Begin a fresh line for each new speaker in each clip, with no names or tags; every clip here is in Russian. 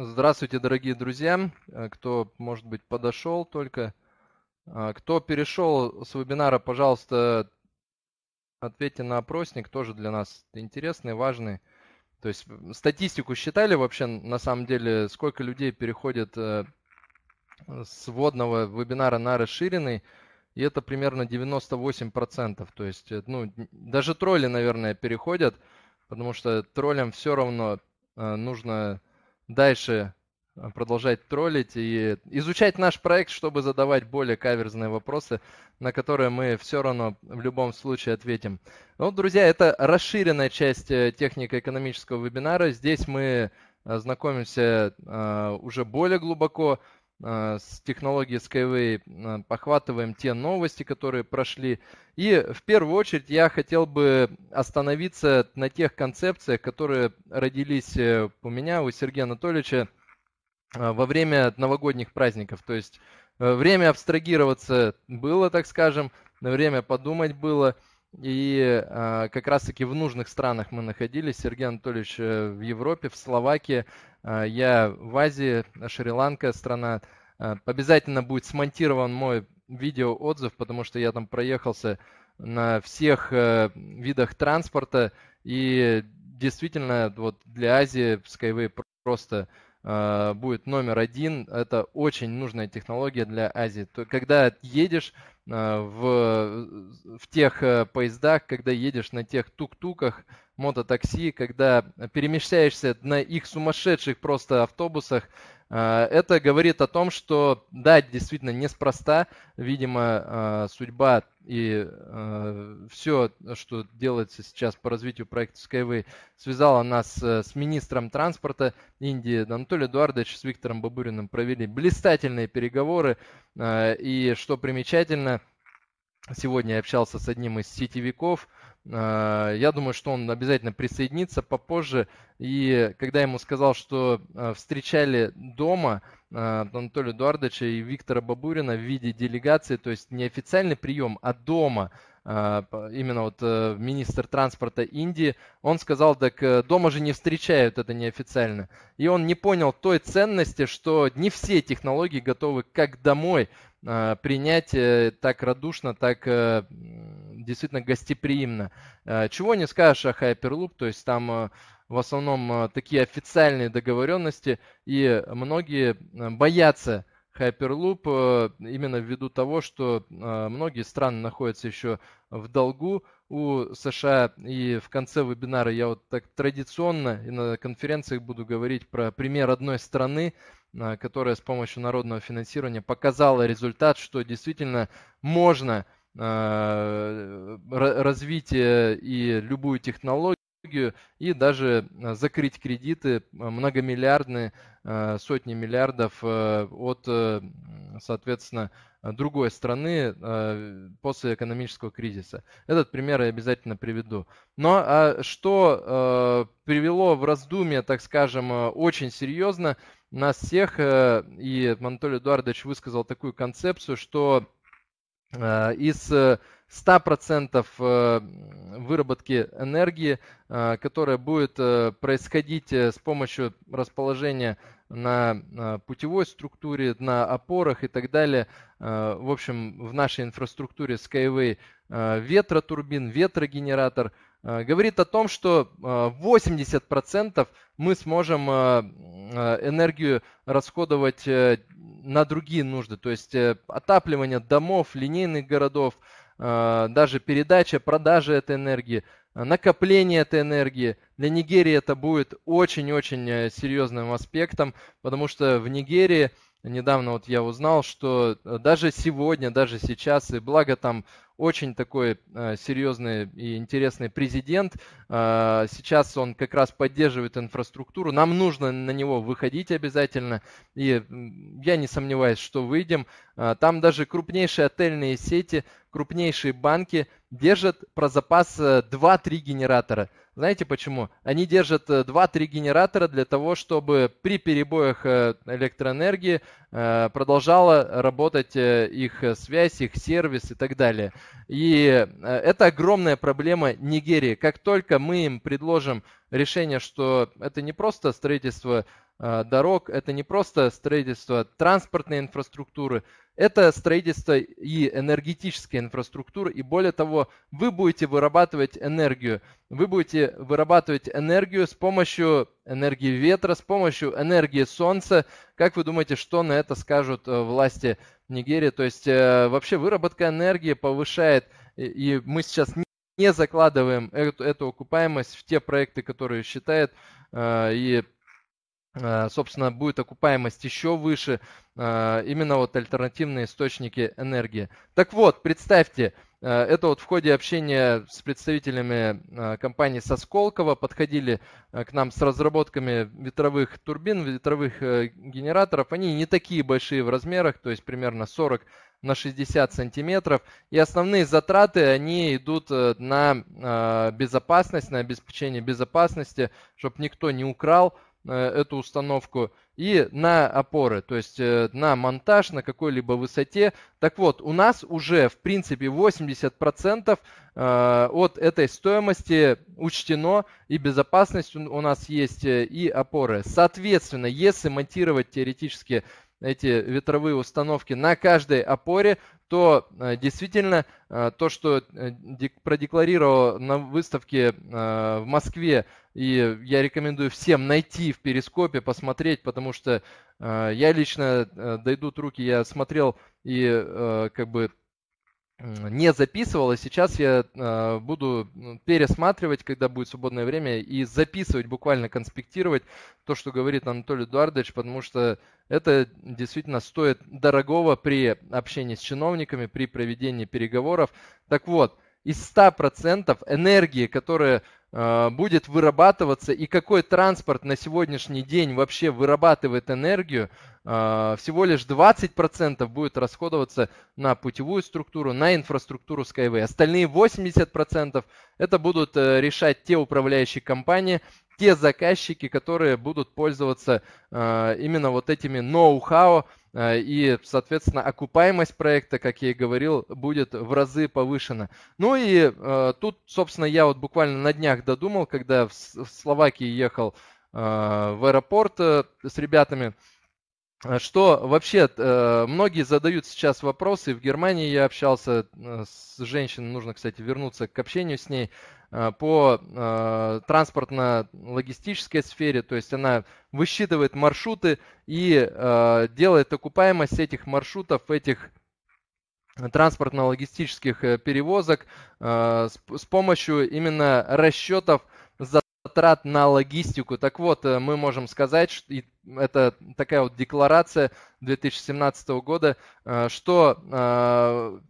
Здравствуйте,
дорогие друзья, э, кто, может быть, подошел только. Э, кто перешел с вебинара, пожалуйста, ответьте на опросник, тоже для нас интересный, важный. То есть статистику считали вообще, на самом деле, сколько людей переходит э, с вводного вебинара на расширенный, и это примерно 98%. То есть, ну, даже тролли, наверное, переходят, потому что троллям все равно нужно дальше э, продолжать троллить и изучать наш проект, чтобы задавать более каверзные вопросы, на которые мы все равно в любом случае ответим. Ну, друзья, это расширенная часть э, технико-экономического вебинара. Здесь мы э, знакомимся уже более глубоко Э, с технологией Skyway э, похватываем те новости, которые прошли. И в первую очередь я хотел бы остановиться на тех концепциях, которые родились э, у меня, у Сергея Анатольевича во время новогодних праздников. То есть время абстрагироваться было, так скажем, время подумать было – и э, как раз-таки в нужных странах мы находились. Сергей Анатольевич э, в Европе, в Словакии, э, я в Азии, Шри-Ланка страна. Э, обязательно будет смонтирован мой видеоотзыв, потому что я там проехался на всех э, видах транспорта. И действительно, вот для Азии Skyway просто а, будет номер один. Это очень нужная технология для Азии. То, когда едешь а, в, в тех э, поездах, когда едешь на тех тук-туках, мототакси, когда перемещаешься на их сумасшедших просто автобусах, а, это говорит о том, что да, действительно неспроста, видимо, судьба и э, все, что делается сейчас по развитию проекта Skyway, связало нас э, с министром транспорта Индии Анатолий Эдуардович с Виктором Бабуриным провели блистательные переговоры. Э, и что примечательно, сегодня я общался с одним из сетевиков, э, Э, я думаю, что он обязательно присоединится попозже. И когда я ему сказал, что э, встречали дома э, Анатолия Эдуардовича и Виктора Бабурина в виде делегации, то есть не официальный прием, а дома, именно вот министр транспорта Индии, он сказал, так дома же не встречают это неофициально. И он не понял той ценности, что не все технологии готовы как домой принять так радушно, так действительно гостеприимно. Э, чего не скажешь о Hyperloop, то есть там э, в основном э, такие официальные договоренности, и многие боятся Hyperloop именно ввиду того, что многие страны находятся еще в долгу у США. И в конце вебинара я вот так традиционно и на конференциях буду говорить про пример одной страны, которая с помощью народного финансирования показала результат, что действительно можно Э, развитие и любую технологию, и даже э, закрыть кредиты э, многомиллиардные, сотни миллиардов от, соответственно, другой страны после экономического кризиса. Этот пример я обязательно приведу. Но а что привело в раздумье, так скажем, очень серьезно нас всех, и Анатолий Эдуардович высказал такую концепцию, что Э, из 100% э, э, выработки энергии, которая будет происходить с помощью расположения на путевой структуре, на опорах и так далее. В общем, в нашей инфраструктуре Skyway ветротурбин, ветрогенератор – Э, говорит о том, что 80% э, мы сможем э, энергию расходовать на другие нужды, то есть отапливание домов, линейных городов, даже передача, продажа этой энергии, накопление этой энергии. Для Нигерии это будет очень-очень серьезным аспектом, потому что в Нигерии недавно вот я узнал, что даже сегодня, даже сейчас, и благо там очень такой э, серьезный и интересный президент. Э, сейчас он как раз поддерживает инфраструктуру. Нам нужно на него выходить обязательно. И я не сомневаюсь, что выйдем. Э, там даже крупнейшие отельные сети, крупнейшие банки держат про запас 2-3 э, генератора. Знаете почему? Они держат 2-3 э, генератора для того, чтобы при перебоях э, электроэнергии э, продолжала работать их связь, их сервис и так далее. И это огромная проблема Нигерии. Как только мы им предложим решение, что это не просто строительство Э, дорог, это не просто строительство транспортной инфраструктуры, это строительство и энергетической инфраструктуры. И более того, вы будете вырабатывать энергию. Вы будете вырабатывать энергию с помощью энергии ветра, с помощью энергии солнца. Как вы думаете, что на это скажут э, власти Нигерии? То есть э, вообще выработка энергии повышает, и мы сейчас не закладываем эту, эту окупаемость в те проекты, которые считают, и Э, собственно, будет окупаемость еще выше, э, именно вот альтернативные источники энергии. Так вот, представьте, э, это вот в ходе общения с представителями компании Сосколково подходили к нам с разработками ветровых турбин, ветровых генераторов. Они не такие большие в размерах, то есть примерно 40 на 60 сантиметров. И основные затраты, они идут на безопасность, на обеспечение безопасности, чтобы никто не украл Э, эту установку и на опоры, то есть э, на монтаж на какой-либо высоте. Так вот, у нас уже в принципе 80% э, от этой стоимости учтено и безопасность у нас есть и опоры. Соответственно, если монтировать теоретически эти ветровые установки на каждой опоре, то действительно то, что продекларировал на выставке в Москве и я рекомендую всем найти в перископе, посмотреть, потому что э, я лично э, дойдут руки, я смотрел и э, как бы не записывал, а сейчас я э, буду пересматривать, когда будет свободное время, и записывать, буквально конспектировать то, что говорит Анатолий Эдуардович, потому что это действительно стоит дорогого при общении с чиновниками, при проведении переговоров. Так вот, из 100% энергии, которая Э, будет вырабатываться и какой транспорт на сегодняшний день вообще вырабатывает энергию, э, всего лишь 20% будет расходоваться на путевую структуру, на инфраструктуру Skyway. Остальные 80% это будут э, решать те управляющие компании, те заказчики, которые будут пользоваться именно вот этими ноу-хау Э, и, соответственно, окупаемость проекта, как я и говорил, будет в разы повышена. Ну и э, тут, собственно, я вот буквально на днях додумал, когда в Словакии ехал э, в аэропорт с ребятами, что вообще многие задают сейчас вопросы. В Германии я общался с женщиной, нужно, кстати, вернуться к общению с ней. Э, по э, транспортно-логистической сфере, то есть она высчитывает маршруты и э, делает окупаемость этих маршрутов, этих транспортно-логистических перевозок с помощью именно расчетов затрат на логистику. Так вот, мы можем сказать, что это такая вот декларация 2017 года, что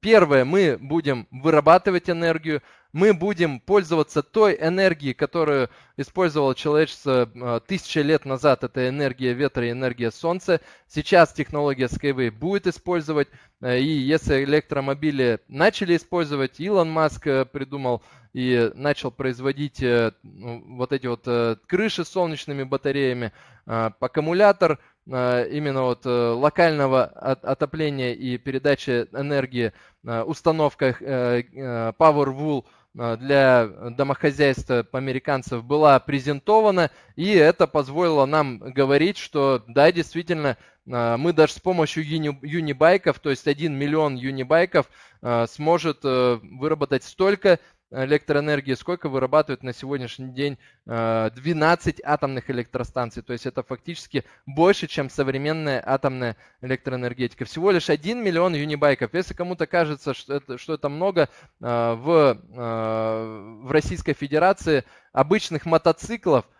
Первое, мы будем вырабатывать энергию, мы будем пользоваться той энергией, которую использовало человечество э, тысячи лет назад. Это энергия ветра и энергия солнца. Сейчас технология Skyway будет использовать. Э, и если электромобили начали использовать, Илон Маск э, придумал и начал производить ну, вот эти вот крыши с солнечными батареями, аккумулятор именно вот локального отопления и передачи энергии, установка Power Wool – а, для домохозяйства американцев была презентована, и это позволило нам говорить, что да, действительно, а, мы даже с помощью юни, юнибайков, то есть 1 миллион юнибайков, а, сможет э, выработать столько электроэнергии, сколько вырабатывает на сегодняшний день 12 э, атомных электростанций. То есть это фактически больше, чем современная атомная электроэнергетика. Всего лишь 1 миллион юнибайков. Если кому-то кажется, что это, что это много, э, в, э, в Российской Федерации обычных мотоциклов –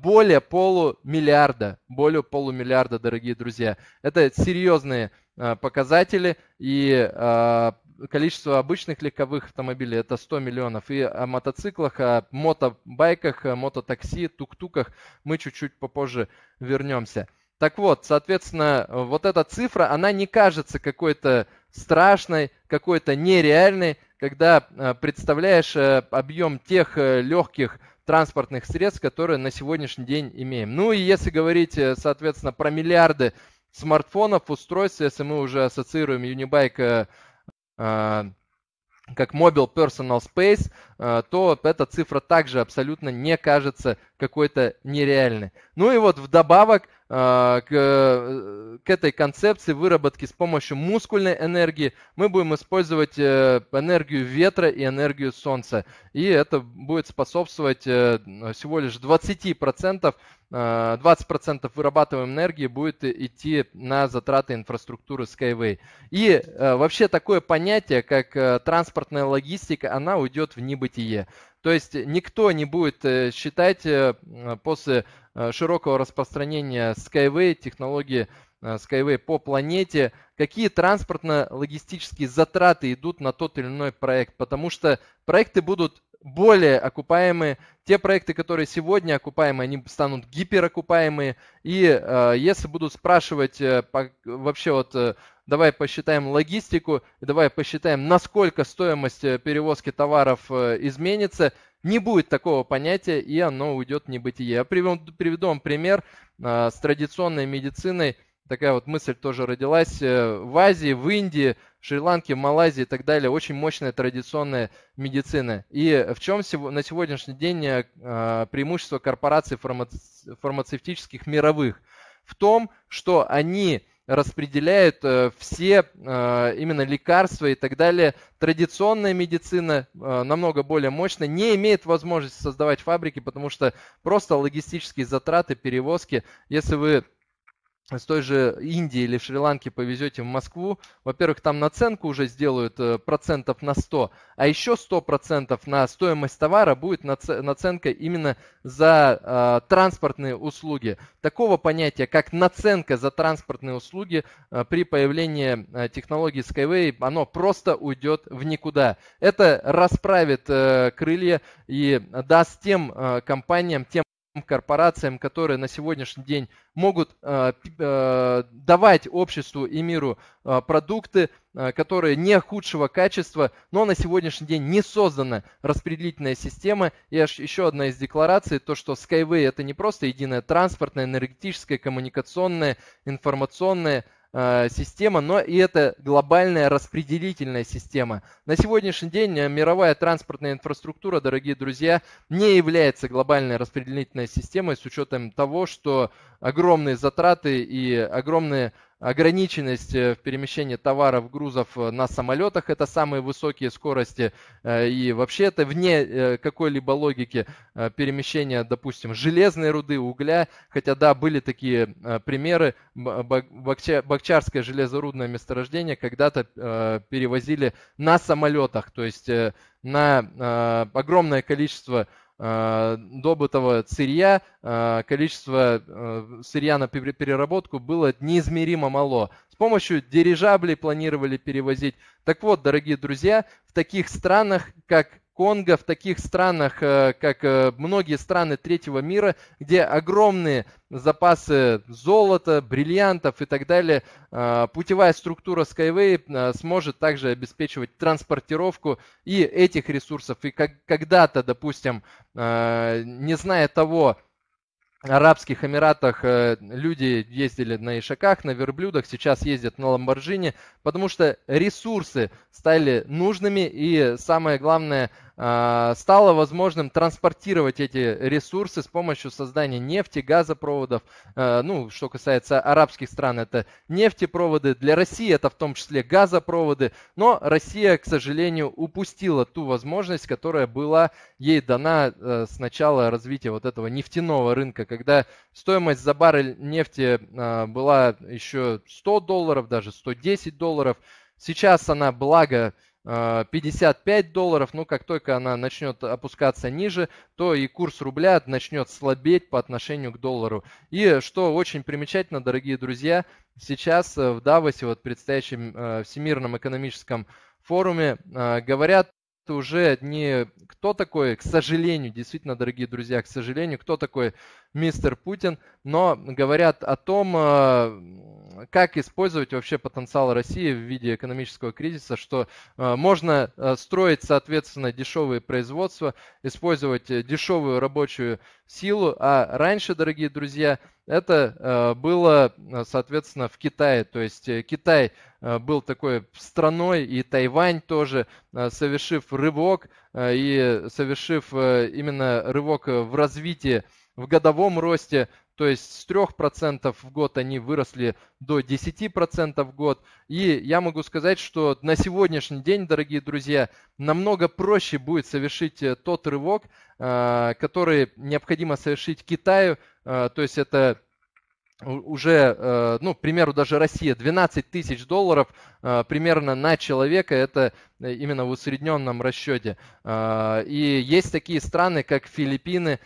более полумиллиарда, более полумиллиарда, дорогие друзья. Это серьезные Э, показатели и а, количество обычных легковых автомобилей это 100 миллионов. И о мотоциклах, о мотобайках, о мототакси, тук-туках мы чуть-чуть попозже вернемся. Так вот, соответственно, вот эта цифра, она не кажется какой-то страшной, какой-то нереальной, когда э, представляешь э, объем тех легких транспортных средств, которые на сегодняшний день имеем. Ну и если говорить, соответственно, про миллиарды смартфонов, устройств, если мы уже ассоциируем Unibike э, э, как Mobile Personal Space, э, то эта цифра также абсолютно не кажется какой-то нереальной. Ну и вот вдобавок Э, к, э, к этой концепции выработки с помощью мускульной энергии мы будем использовать э, энергию ветра и энергию солнца. И это будет способствовать всего лишь 20%, 20% вырабатываемой энергии будет идти на затраты инфраструктуры Skyway. И вообще такое понятие, как транспортная логистика, она уйдет в небытие. То есть никто не будет э, считать э, после э, широкого распространения Skyway, технологии Skyway по планете, какие транспортно-логистические затраты идут на тот или иной проект, потому что проекты будут более окупаемые. Те проекты, которые сегодня окупаемые, они станут гиперокупаемые. И э, если будут спрашивать э, по, вообще вот э, давай посчитаем логистику, давай посчитаем, насколько стоимость э, перевозки товаров э, изменится, не будет такого понятия, и оно уйдет в небытие. Я приведу, приведу вам пример э, с традиционной медициной. Такая вот мысль тоже родилась в Азии, в Индии, Шри-Ланке, Малайзии и так далее. Очень мощная традиционная медицина. И в чем на сегодняшний день преимущество корпораций фармацевтических мировых? В том, что они распределяют э, все э, именно лекарства и так далее. Традиционная медицина э, намного более мощная, не имеет возможности создавать фабрики, потому что просто логистические затраты, перевозки. Если вы с той же Индии или Шри-Ланки повезете в Москву, во-первых, там наценку уже сделают э, процентов на 100, а еще 100 процентов на стоимость товара будет наценка именно за э, транспортные услуги. Такого понятия, как наценка за транспортные услуги э, при появлении э, технологии Skyway, оно просто уйдет в никуда. Это расправит э, крылья и даст тем э, компаниям, тем корпорациям, которые на сегодняшний день могут э, э, давать обществу и миру э, продукты, э, которые не худшего качества, но на сегодняшний день не создана распределительная система. И еще одна из деклараций, то что Skyway это не просто единая транспортная, энергетическая, коммуникационная, информационная Э, система, но и это глобальная распределительная система. На сегодняшний день э, мировая транспортная инфраструктура, дорогие друзья, не является глобальной распределительной системой с учетом того, что огромные затраты и огромные ограниченность э, в перемещении товаров, грузов э, на самолетах, это самые высокие скорости, э, и вообще это вне какой-либо логики перемещения, допустим, железной руды, угля, хотя да, были такие примеры, Бакчарское железорудное месторождение когда-то перевозили на самолетах, то есть на огромное количество Э, добытого сырья, э, количество э, сырья на переработку было неизмеримо мало. С помощью дирижаблей планировали перевозить. Так вот, дорогие друзья, в таких странах, как Конго, в таких странах, э, как э, многие страны третьего мира, где огромные запасы золота, бриллиантов и так далее, э, путевая структура Skyway сможет также обеспечивать транспортировку и этих ресурсов. И как, когда-то, допустим, не зная того, Арабских Эмиратах люди ездили на ишаках, на верблюдах, сейчас ездят на Ламборджини, потому что ресурсы стали нужными и самое главное – а, стало возможным транспортировать эти ресурсы с помощью создания нефти, газопроводов. А, ну, что касается арабских стран, это нефтепроводы. Для России это в том числе газопроводы. Но Россия, к сожалению, упустила ту возможность, которая была ей дана э, с начала развития вот этого нефтяного рынка, когда стоимость за баррель нефти а, была еще 100 долларов, даже 110 долларов. Сейчас она, благо, 55 э, долларов, но ну, как только она начнет опускаться ниже, то и курс рубля начнет слабеть по отношению к доллару. И что очень примечательно, дорогие друзья, сейчас э, в Давосе, вот предстоящем э, Всемирном экономическом форуме, говорят уже не кто такой, к сожалению, действительно, дорогие друзья, к сожалению, кто такой мистер Путин, но говорят о том, э, как использовать вообще потенциал России в виде экономического кризиса, что э, можно э, строить, соответственно, дешевые производства, использовать дешевую рабочую силу, а раньше, дорогие друзья, это было, соответственно, в Китае. То есть Китай был такой страной, и Тайвань тоже, совершив рывок и совершив именно рывок в развитии в годовом росте, то есть с 3% в год они выросли до 10% в год. И я могу сказать, что на сегодняшний день, дорогие друзья, намного проще будет совершить э, тот рывок, э, который необходимо совершить Китаю, э, то есть это уже, э, ну, к примеру, даже Россия, 12 тысяч долларов э, примерно на человека, это э, именно в усредненном расчете. И есть такие страны, как Филиппины,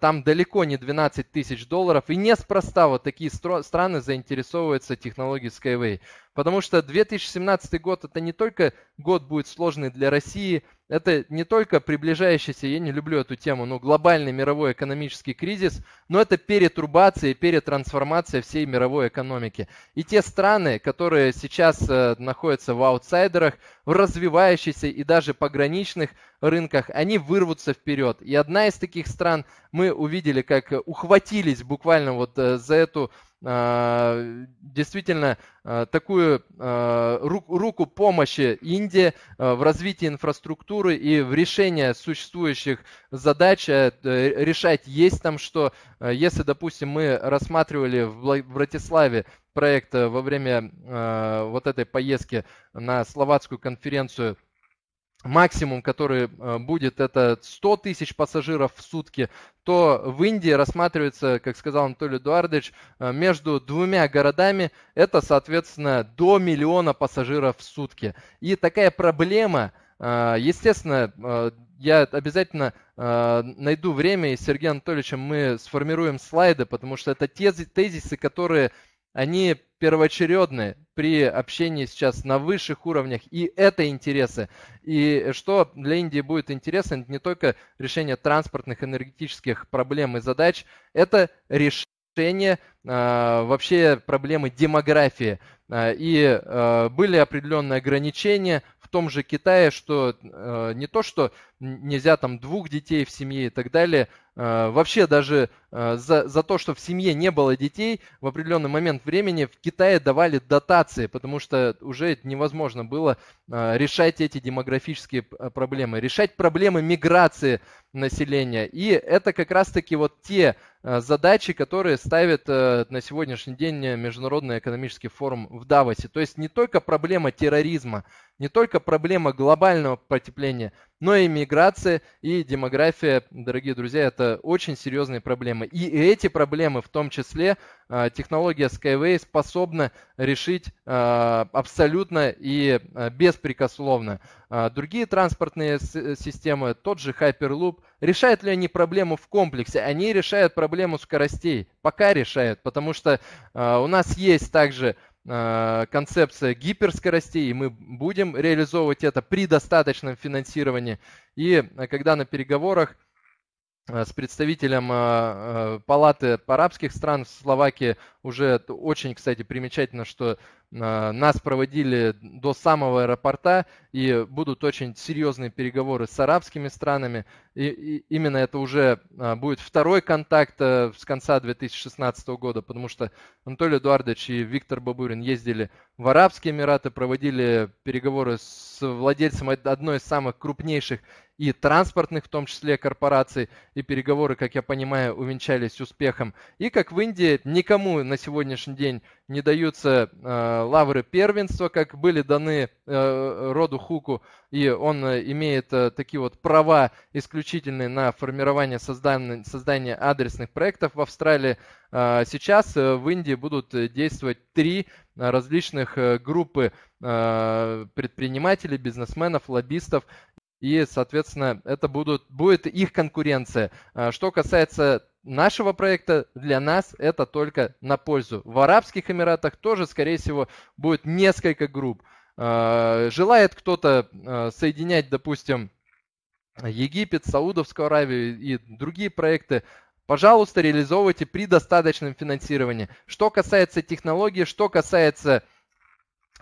там далеко не 12 тысяч долларов, и неспроста вот такие страны заинтересовываются технологией Skyway. Потому что 2017 год это не только год будет сложный для России, это не только приближающийся, я не люблю эту тему, но глобальный мировой экономический кризис, но это перетрубация и перетрансформация всей мировой экономики. И те страны, которые сейчас э, находятся в аутсайдерах, в развивающихся и даже пограничных рынках, они вырвутся вперед. И одна из таких стран, мы увидели, как ухватились буквально вот э, за эту а, действительно а, такую а, руку помощи Индии в развитии инфраструктуры и в решении существующих задач э, решать есть там что. Если, допустим, мы рассматривали в Братиславе проект э, во время вот этой поездки на словацкую конференцию – максимум, который э, будет, это 100 тысяч пассажиров в сутки, то в Индии рассматривается, как сказал Анатолий Эдуардович, э, между двумя городами это, соответственно, до миллиона пассажиров в сутки. И такая проблема, э, естественно, я обязательно найду время, и с Сергеем Анатольевичем мы сформируем слайды, потому что это тезисы, которые они первоочередны при общении сейчас на высших уровнях, и это интересы. И что для Индии будет интересно, это не только решение транспортных, энергетических проблем и задач, это решение решение а, вообще проблемы демографии. А, и э, были определенные ограничения в том же Китае, что э, не то, что нельзя там двух детей в семье и так далее, Э, вообще даже э, за, за то, что в семье не было детей, в определенный момент времени в Китае давали дотации, потому что уже невозможно было э, решать эти демографические проблемы, решать проблемы миграции населения. И это как раз-таки вот те Э, задачи, которые ставит э, на сегодняшний день э, Международный экономический форум в Давосе. То есть не только проблема терроризма, не только проблема глобального потепления, но и миграция и демография, дорогие друзья, это очень серьезные проблемы. И эти проблемы в том числе а, технология Skyway способна решить а, абсолютно и а, беспрекословно. Другие транспортные системы, тот же Hyperloop, решают ли они проблему в комплексе? Они решают проблему скоростей. Пока решают, потому что у нас есть также концепция гиперскоростей, и мы будем реализовывать это при достаточном финансировании. И когда на переговорах Э, с представителем э, э, Палаты арабских стран в Словакии уже очень, кстати, примечательно, что а, нас проводили до самого аэропорта, и будут очень серьезные переговоры с арабскими странами. И, и именно это уже а, будет второй контакт э, с конца 2016 года, потому что Анатолий Эдуардович и Виктор Бабурин ездили в Арабские Эмираты, проводили переговоры с владельцем одной из самых крупнейших и транспортных, в том числе корпораций, и переговоры, как я понимаю, увенчались успехом. И как в Индии никому на на сегодняшний день не даются э, лавры первенства, как были даны э, роду Хуку, и он э, имеет такие вот права исключительные на формирование, создание, создание адресных проектов в Австралии. А сейчас в Индии будут действовать три различных группы предпринимателей, бизнесменов, лоббистов, и, соответственно, это будут, будет их конкуренция. А что касается нашего проекта для нас это только на пользу. В Арабских Эмиратах тоже, скорее всего, будет несколько групп. А, желает кто-то а, соединять, допустим, Египет, Саудовскую Аравию и другие проекты, пожалуйста, реализовывайте при достаточном финансировании. Что касается технологий, что касается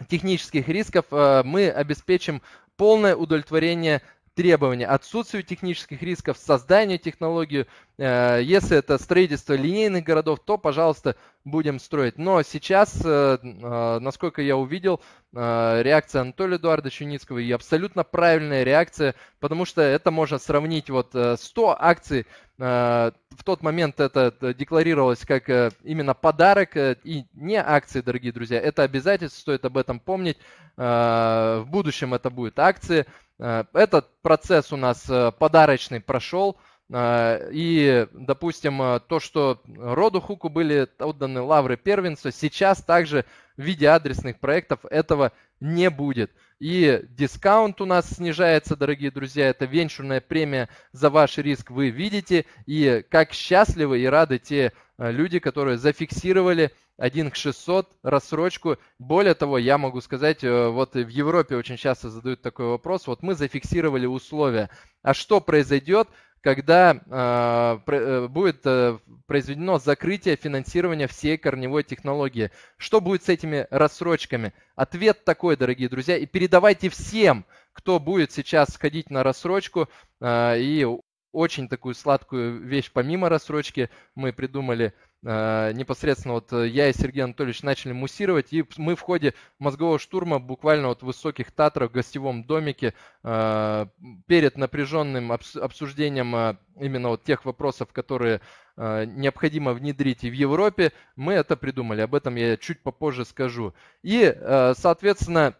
технических рисков, а, мы обеспечим полное удовлетворение требования, отсутствию технических рисков, созданию технологии. Э, если это строительство линейных городов, то, пожалуйста, будем строить. Но сейчас, э, э, насколько я увидел, реакция Анатолия Эдуардовича Юницкого и абсолютно правильная реакция, потому что это можно сравнить вот 100 акций, в тот момент это декларировалось как именно подарок и не акции, дорогие друзья, это обязательство, стоит об этом помнить, в будущем это будет акции, Э, этот процесс у нас э, подарочный прошел. Э, и, допустим, то, что роду Хуку были отданы лавры первенца, сейчас также в виде адресных проектов этого не будет. И дискаунт у нас снижается, дорогие друзья, это венчурная премия за ваш риск, вы видите. И как счастливы и рады те э, люди, которые зафиксировали 1 к 600 рассрочку. Более того, я могу сказать, э, вот в Европе очень часто задают такой вопрос, вот мы зафиксировали условия, а что произойдет, когда а, э, будет э, произведено закрытие финансирования всей корневой технологии. Что будет с этими рассрочками? Ответ такой, дорогие друзья, и передавайте всем, кто будет сейчас сходить на рассрочку э, и очень такую сладкую вещь помимо рассрочки мы придумали – Э, непосредственно вот э, я и Сергей Анатольевич начали муссировать, и мы в ходе мозгового штурма буквально вот в высоких Татрах в гостевом домике э, перед напряженным обсуждением именно вот тех вопросов, которые необходимо внедрить и в Европе, мы это придумали. Об этом я чуть попозже скажу. И, соответственно,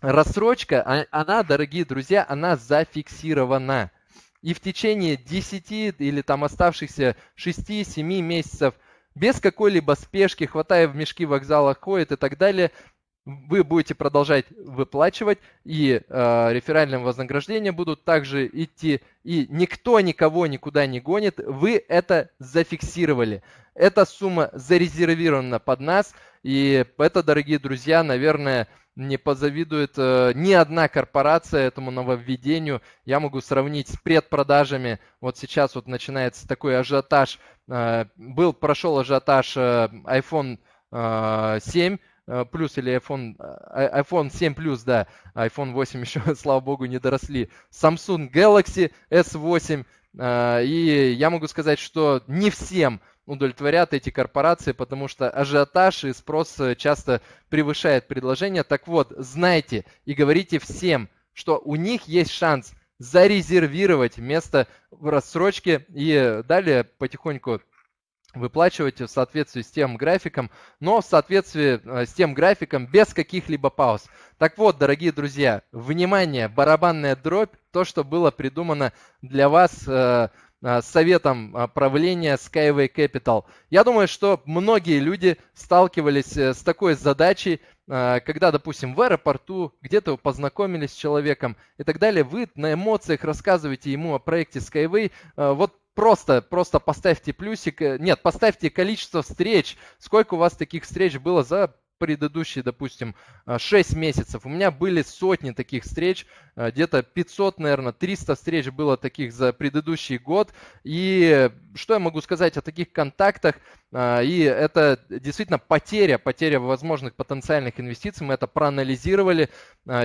рассрочка, а, она, дорогие друзья, она зафиксирована и в течение 10 или там оставшихся 6-7 месяцев без какой-либо спешки, хватая в мешки вокзала ходит и так далее, вы будете продолжать выплачивать, и э, реферальные вознаграждения будут также идти, и никто никого никуда не гонит, вы это зафиксировали. Эта сумма зарезервирована под нас, и это, дорогие друзья, наверное, э, не позавидует э, ни одна корпорация этому нововведению. Я могу сравнить с предпродажами. Вот сейчас вот начинается такой ажиотаж. Э, был, прошел ажиотаж э, iPhone э, 7 э, плюс или iPhone, э, iPhone 7 плюс, да, iPhone 8 еще, слава богу, не доросли. Samsung Galaxy S8, э, и я могу сказать, что не всем удовлетворят эти корпорации, потому что ажиотаж и спрос э, часто превышает предложение. Так вот, знайте и говорите всем, что у них есть шанс зарезервировать место в рассрочке и далее потихоньку выплачивать в соответствии с тем графиком, но в соответствии э, с тем графиком без каких-либо пауз. Так вот, дорогие друзья, внимание, барабанная дробь, то, что было придумано для вас э, а, с советом правления Skyway Capital. Я думаю, что многие люди сталкивались э, с такой задачей, а, когда, допустим, в аэропорту где-то познакомились с человеком и так далее, вы на эмоциях рассказываете ему о проекте Skyway. А, вот просто, просто поставьте плюсик, э, нет, поставьте количество встреч, сколько у вас таких встреч было за предыдущие, допустим, 6 а, месяцев у меня были сотни таких встреч, а, где-то 500, наверное, 300 встреч было таких за предыдущий год. И что я могу сказать о таких контактах? А, и это действительно потеря, потеря возможных потенциальных инвестиций. Мы это проанализировали.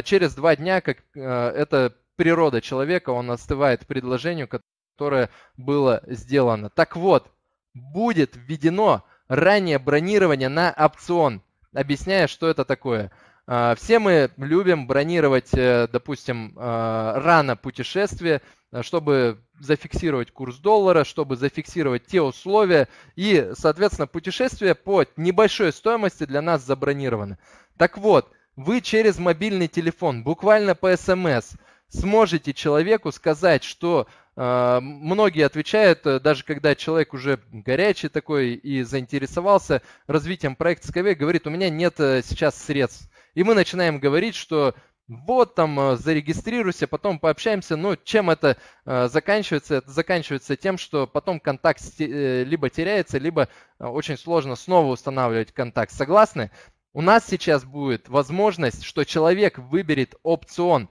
Через два дня, как это природа человека, он остывает предложению, которое было сделано. Так вот, будет введено раннее бронирование на опцион объясняя, что это такое. А, все мы любим бронировать, э, допустим, а, рано путешествие, э, чтобы зафиксировать курс доллара, чтобы зафиксировать те условия. И, соответственно, путешествие по небольшой стоимости для нас забронировано. Так вот, вы через мобильный телефон, буквально по смс, эм сможете человеку сказать, что а, многие отвечают, э, даже когда человек уже горячий такой и заинтересовался развитием проекта СКВ, говорит, у меня нет э, сейчас средств. И мы начинаем говорить, что вот там э, зарегистрируйся, потом пообщаемся. Но чем это заканчивается? Это заканчивается тем, что потом контакт либо теряется, либо очень сложно снова устанавливать контакт. Согласны? У нас сейчас будет возможность, что человек выберет опцион.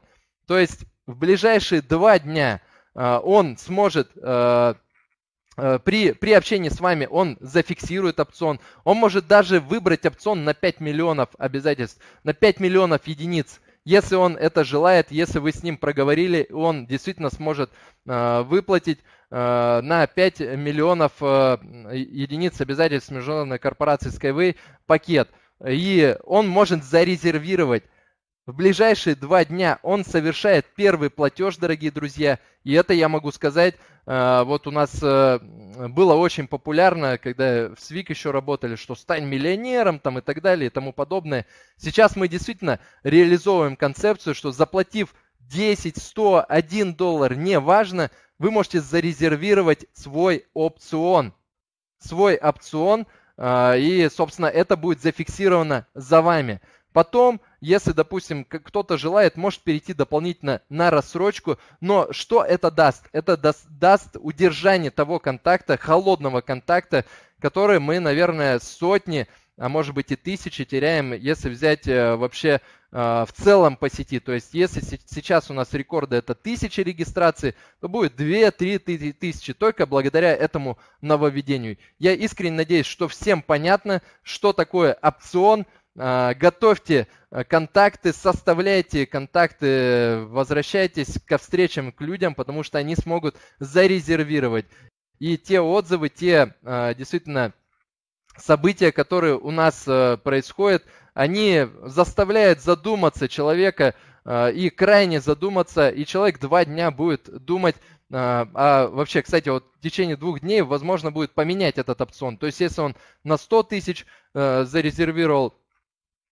То есть в ближайшие два дня – Э, он сможет э, э, при, при общении с вами он зафиксирует опцион. Он может даже выбрать опцион на 5 миллионов обязательств, на 5 миллионов единиц. Если он это желает, если вы с ним проговорили, он действительно сможет э, выплатить э, на 5 миллионов э, единиц обязательств международной корпорации Skyway пакет. И он может зарезервировать в ближайшие два дня он совершает первый платеж, дорогие друзья. И это я могу сказать, э, вот у нас э, было очень популярно, когда в СВИК еще работали, что стань миллионером там и так далее и тому подобное. Сейчас мы действительно реализовываем концепцию, что заплатив 10, 100, 1 доллар, неважно, вы можете зарезервировать свой опцион. Свой опцион, э, и, собственно, это будет зафиксировано за вами. Потом если, допустим, кто-то желает, может перейти дополнительно на рассрочку, но что это даст? Это даст, даст удержание того контакта, холодного контакта, который мы, наверное, сотни, а может быть и тысячи теряем, если взять э, вообще э, в целом по сети. То есть если сейчас у нас рекорды это тысячи регистраций, то будет 2-3 тысячи только благодаря этому нововведению. Я искренне надеюсь, что всем понятно, что такое опцион – а, готовьте а, контакты, составляйте контакты, возвращайтесь ко встречам, к людям, потому что они смогут зарезервировать. И те отзывы, те а, действительно события, которые у нас происходят, они заставляют задуматься человека и крайне задуматься, и человек два дня будет думать, а вообще, кстати, вот в течение двух дней возможно будет поменять этот опцион. То есть, если он на 100 тысяч зарезервировал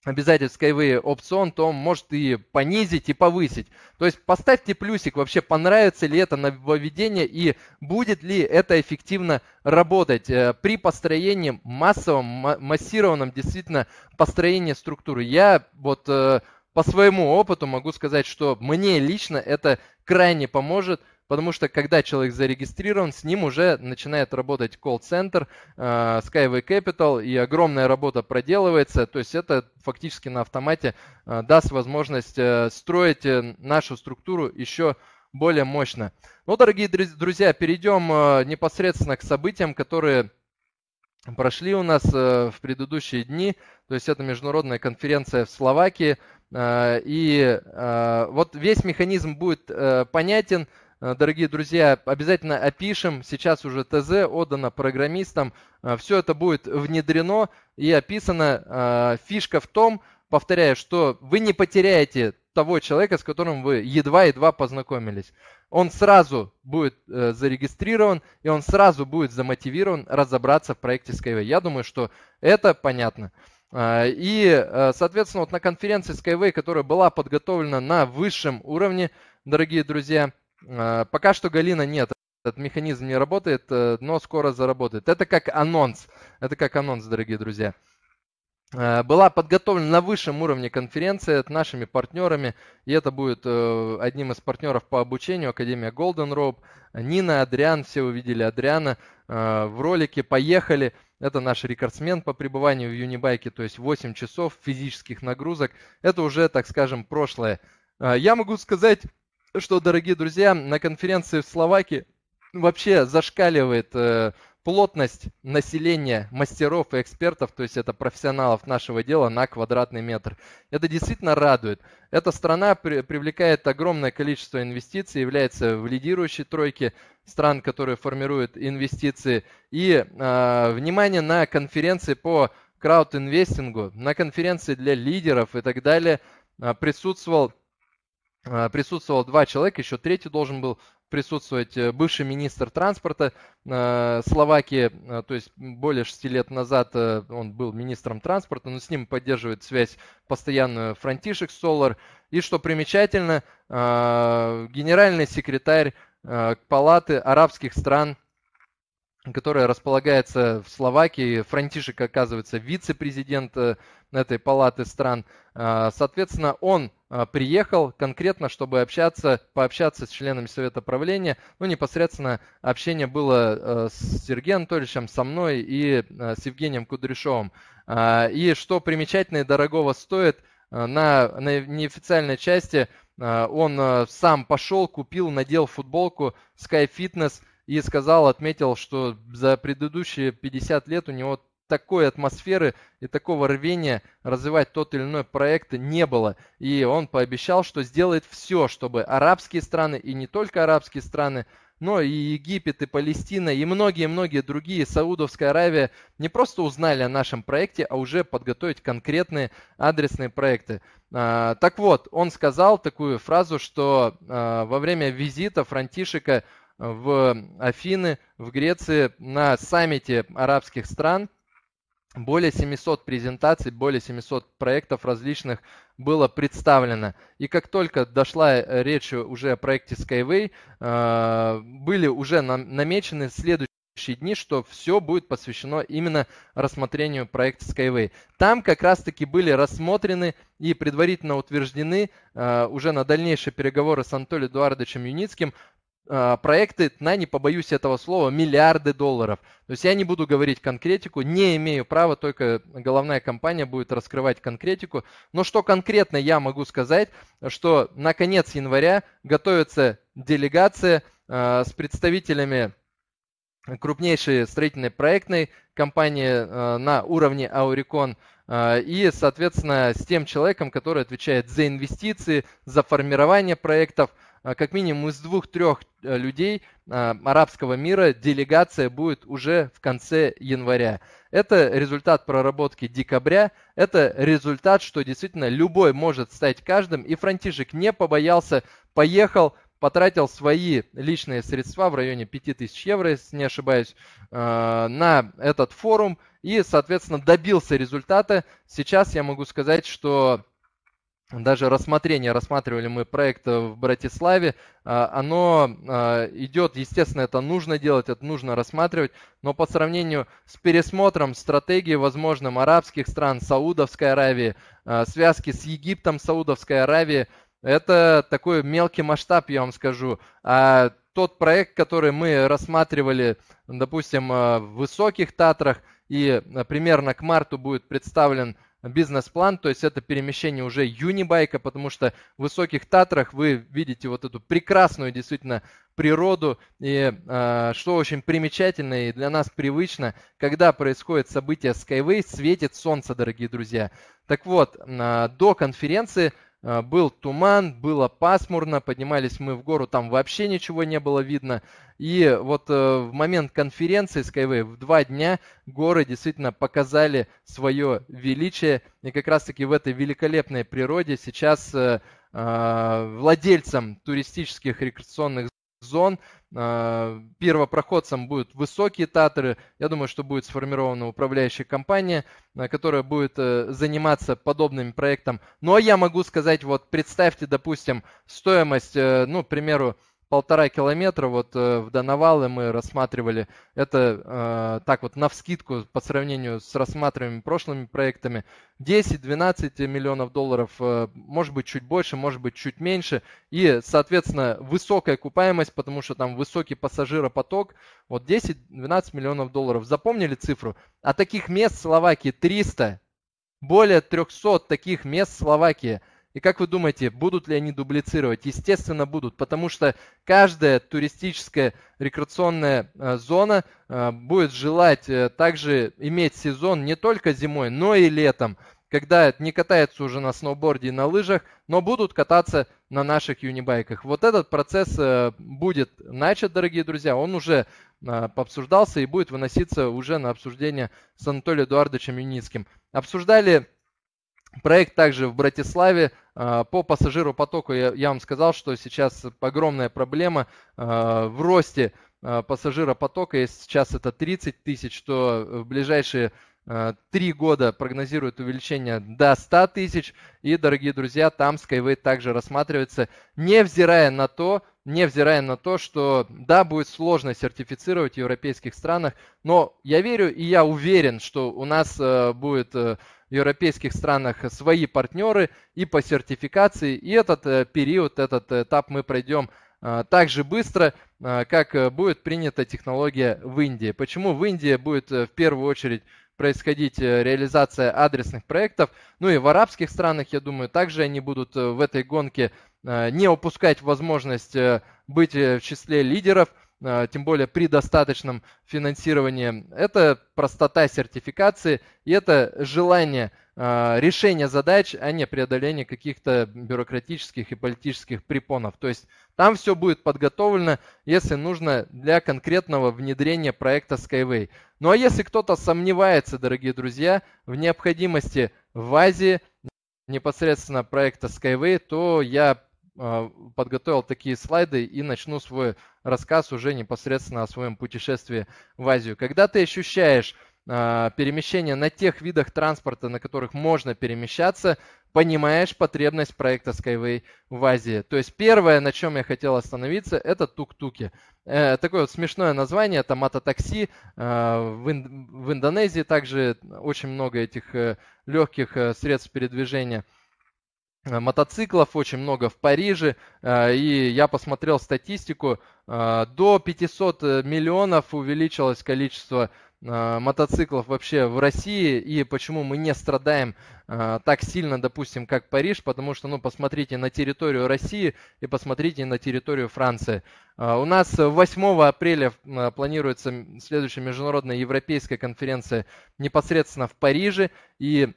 обязательств Skyway опцион, то он может и понизить, и повысить. То есть поставьте плюсик, вообще понравится ли это нововведение и будет ли это эффективно работать э, при построении массовом, массированном действительно построении структуры. Я вот э, по своему опыту могу сказать, что мне лично это крайне поможет – Потому что когда человек зарегистрирован, с ним уже начинает работать колл-центр, э, Skyway Capital, и огромная работа проделывается. То есть это фактически на автомате э, даст возможность э, строить нашу структуру еще более мощно. Ну, дорогие друзья, перейдем непосредственно к событиям, которые прошли у нас в предыдущие дни. То есть это международная конференция в Словакии. И вот весь механизм будет понятен – Э, дорогие друзья, обязательно опишем. Сейчас уже ТЗ отдано программистам. Э, Все это будет внедрено и описано. Э, фишка в том, повторяю, что вы не потеряете того человека, с которым вы едва-едва познакомились. Он сразу будет зарегистрирован, и он сразу будет замотивирован разобраться в проекте Skyway. Я думаю, что это понятно. И, соответственно, вот на конференции Skyway, которая была подготовлена на высшем уровне, дорогие друзья, Э, пока что Галина нет, этот механизм не работает, э, но скоро заработает. Это как анонс, это как анонс, дорогие друзья. Э, была подготовлена на высшем уровне конференция с нашими партнерами, и это будет одним из партнеров по обучению, Академия Golden Rope. Нина, Адриан, все увидели Адриана в ролике, поехали. Это наш рекордсмен по пребыванию в Юнибайке, то есть 8 часов физических нагрузок. Это уже, так скажем, прошлое. Я могу сказать, что, дорогие друзья, на конференции в Словакии вообще зашкаливает э, плотность населения мастеров и экспертов, то есть это профессионалов нашего дела на квадратный метр. Это действительно радует. Эта страна при, привлекает огромное количество инвестиций, является в лидирующей тройке стран, которые формируют инвестиции. И э, внимание на конференции по краудинвестингу, на конференции для лидеров и так далее а, присутствовал а, присутствовало два человека, еще третий должен был присутствовать э, бывший министр транспорта э, Словакии, а, то есть более шести лет назад э, он был министром транспорта, но с ним поддерживает связь постоянную Франтишек Солар. И что примечательно, а, генеральный секретарь Палаты арабских стран которая располагается в Словакии. Франтишек, оказывается, вице-президент э, этой палаты стран. А, соответственно, он а, приехал конкретно, чтобы общаться, пообщаться с членами Совета правления. Ну, непосредственно общение было э, с Сергеем Анатольевичем, со мной и э, с Евгением Кудряшовым. А, и что примечательно и дорогого стоит, на, на неофициальной части он сам пошел, купил, надел футболку Sky Fitness – и сказал, отметил, что за предыдущие 50 лет у него такой атмосферы и такого рвения развивать тот или иной проект не было. И он пообещал, что сделает все, чтобы арабские страны, и не только арабские страны, но и Египет, и Палестина, и многие-многие другие, Саудовская Аравия, не просто узнали о нашем проекте, а уже подготовить конкретные адресные проекты. А, так вот, он сказал такую фразу, что а, во время визита Франтишика в Афины, в Греции на саммите арабских стран. Более 700 презентаций, более 700 проектов различных было представлено. И как только дошла речь уже о проекте Skyway, э, были уже намечены следующие дни, что все будет посвящено именно рассмотрению проекта Skyway. Там как раз-таки были рассмотрены и предварительно утверждены э, уже на дальнейшие переговоры с Анатолием Эдуардовичем Юницким а, проекты на, не побоюсь этого слова, миллиарды долларов. То есть я не буду говорить конкретику, не имею права, только головная компания будет раскрывать конкретику. Но что конкретно я могу сказать, что на конец января готовится делегация э, с представителями крупнейшей строительной проектной компании э, на уровне Аурикон и, соответственно, с тем человеком, который отвечает за инвестиции, за формирование проектов – а, как минимум из двух-трех э, людей а, арабского мира делегация будет уже в конце января. Это результат проработки декабря, это результат, что действительно любой может стать каждым, и Франтишек не побоялся, поехал, потратил свои личные средства в районе 5000 евро, если не ошибаюсь, э, на этот форум и, соответственно, добился результата. Сейчас я могу сказать, что даже рассмотрение, рассматривали мы проект э, в Братиславе, а, оно а, идет, естественно, это нужно делать, это нужно рассматривать, но по сравнению с пересмотром стратегии возможным арабских стран, Саудовской Аравии, а, связки с Египтом, Саудовской Аравии, это такой мелкий масштаб, я вам скажу. А тот проект, который мы рассматривали, допустим, э, в Высоких Татрах, и э, примерно к марту будет представлен бизнес-план, то есть это перемещение уже юнибайка, потому что в Высоких Татрах вы видите вот эту прекрасную действительно природу, и э, что очень примечательно и для нас привычно, когда происходит событие Skyway, светит солнце, дорогие друзья. Так вот, э, до конференции а, был туман, было пасмурно, поднимались мы в гору, там вообще ничего не было видно. И вот э, в момент конференции Skyway в два дня горы действительно показали свое величие. И как раз-таки в этой великолепной природе сейчас э, а, владельцам туристических рекреационных зон а, первопроходцем будут высокие Татры. Я думаю, что будет сформирована управляющая компания, а, которая будет э, заниматься подобным проектом. Но ну, а я могу сказать, вот представьте, допустим, стоимость, э, ну, к примеру, полтора километра вот э, в Доновалы мы рассматривали. Это э, так вот на вскидку по сравнению с рассматриваемыми прошлыми проектами 10-12 миллионов долларов, э, может быть чуть больше, может быть чуть меньше. И, соответственно, высокая окупаемость, потому что там высокий пассажиропоток. Вот 10-12 миллионов долларов. Запомнили цифру? А таких мест в Словакии 300. Более 300 таких мест в Словакии – и как вы думаете, будут ли они дублицировать? Естественно, будут, потому что каждая туристическая рекреационная э, зона э, будет желать э, также иметь сезон не только зимой, но и летом, когда не катаются уже на сноуборде и на лыжах, но будут кататься на наших юнибайках. Вот этот процесс будет начат, дорогие друзья, он уже обсуждался и будет выноситься уже на обсуждение с Анатолием Эдуардовичем Юницким. Обсуждали Проект также в Братиславе. А, по пассажиропотоку я, я вам сказал, что сейчас огромная проблема а, в росте а, пассажиропотока. Если сейчас это 30 тысяч, то в ближайшие три года прогнозируют увеличение до 100 тысяч. И, дорогие друзья, там Skyway также рассматривается, невзирая на то, невзирая на то, что да, будет сложно сертифицировать в европейских странах, но я верю и я уверен, что у нас будет в европейских странах свои партнеры и по сертификации. И этот э, период, этот этап мы пройдем э, так же быстро, э, как будет принята технология в Индии. Почему в Индии будет в первую очередь происходить реализация адресных проектов. Ну и в арабских странах, я думаю, также они будут в этой гонке не упускать возможность быть в числе лидеров – а, тем более при достаточном финансировании. Это простота сертификации и это желание а, решения задач, а не преодоление каких-то бюрократических и политических препонов. То есть там все будет подготовлено, если нужно, для конкретного внедрения проекта Skyway. Ну а если кто-то сомневается, дорогие друзья, в необходимости в Азии непосредственно проекта Skyway, то я а, подготовил такие слайды и начну свой рассказ уже непосредственно о своем путешествии в Азию. Когда ты ощущаешь а, перемещение на тех видах транспорта, на которых можно перемещаться, понимаешь потребность проекта Skyway в Азии. То есть первое, на чем я хотел остановиться, это тук-туки. Э, такое вот смешное название, это мототакси. А, в, Индонезии также очень много этих э, легких э, средств передвижения – Э, мотоциклов очень много в Париже, э, и я посмотрел статистику, э, до 500 миллионов увеличилось количество мотоциклов вообще в России и почему мы не страдаем э, так сильно, допустим, как Париж, потому что, ну, посмотрите на территорию России и посмотрите на территорию Франции. Э, у нас 8 апреля планируется следующая международная европейская конференция непосредственно в Париже и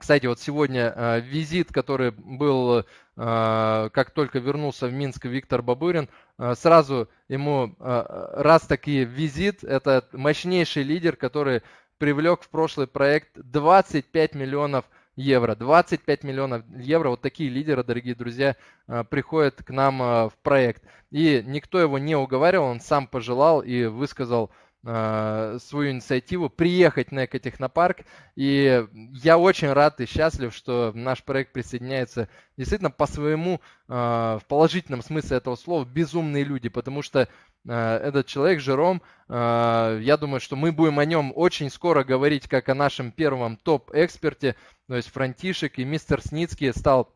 кстати, вот сегодня э, визит, который был, э, как только вернулся в Минск Виктор Бабурин, э, сразу ему раз таки визит, это мощнейший лидер, который привлек в прошлый проект 25 миллионов евро. 25 миллионов евро, вот такие лидеры, дорогие друзья, приходят к нам в проект. И никто его не уговаривал, он сам пожелал и высказал Э, свою инициативу, приехать на экотехнопарк. И я очень рад и счастлив, что наш проект присоединяется действительно по своему, э, в положительном смысле этого слова, безумные люди, потому что э, этот человек, Жером, я думаю, что мы будем о нем очень скоро говорить, как о нашем первом топ-эксперте, то есть Франтишек и мистер Сницкий стал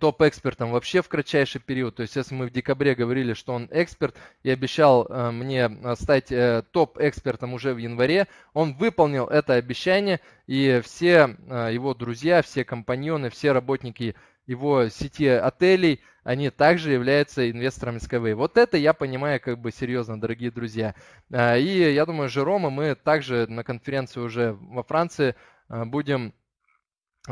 топ-экспертом вообще в кратчайший период. То есть, если мы в декабре говорили, что он эксперт и обещал э, мне э, стать э, топ-экспертом уже в январе, он выполнил это обещание, и все его друзья, все компаньоны, все работники его сети отелей, они также являются инвесторами Skyway. Вот это я понимаю как бы серьезно, дорогие друзья. И я думаю, Жерома мы также на конференции уже во Франции будем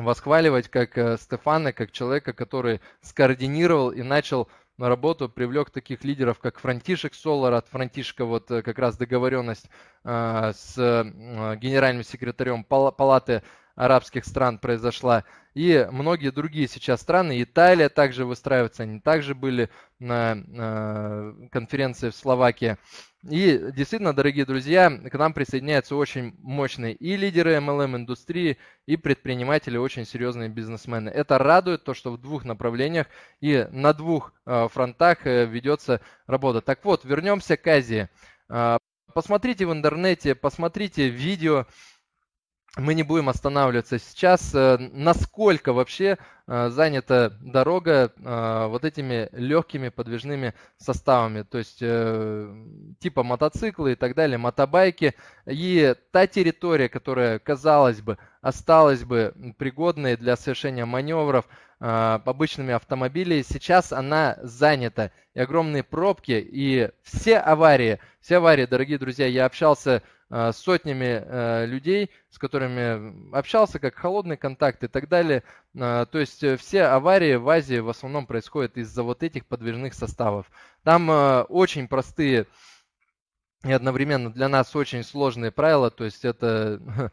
восхваливать как э, Стефана, как человека, который скоординировал и начал на работу привлек таких лидеров, как Франтишек Солар, от Франтишка вот э, как раз договоренность э, с генеральным секретарем палаты арабских стран произошла, и многие другие сейчас страны, Италия также выстраивается, они также были на конференции в Словакии. И действительно, дорогие друзья, к нам присоединяются очень мощные и лидеры MLM-индустрии, и предприниматели, очень серьезные бизнесмены. Это радует то, что в двух направлениях и на двух э, фронтах э, ведется работа. Так вот, вернемся к Азии. А, посмотрите в интернете, посмотрите видео, мы не будем останавливаться сейчас. Э, насколько вообще э, занята дорога э, вот этими легкими подвижными составами, то есть типа мотоциклы и так далее, мотобайки. И та территория, которая, казалось бы, осталась бы пригодной для совершения маневров обычными автомобилями, сейчас она занята. И огромные пробки, и все аварии, все аварии, дорогие друзья, я общался а, с сотнями э, людей, с которыми общался, как холодный контакт и так далее. А, то есть э, все аварии в Азии в основном происходят из-за вот этих подвижных составов. Там э, очень простые и одновременно для нас очень сложные правила, то есть это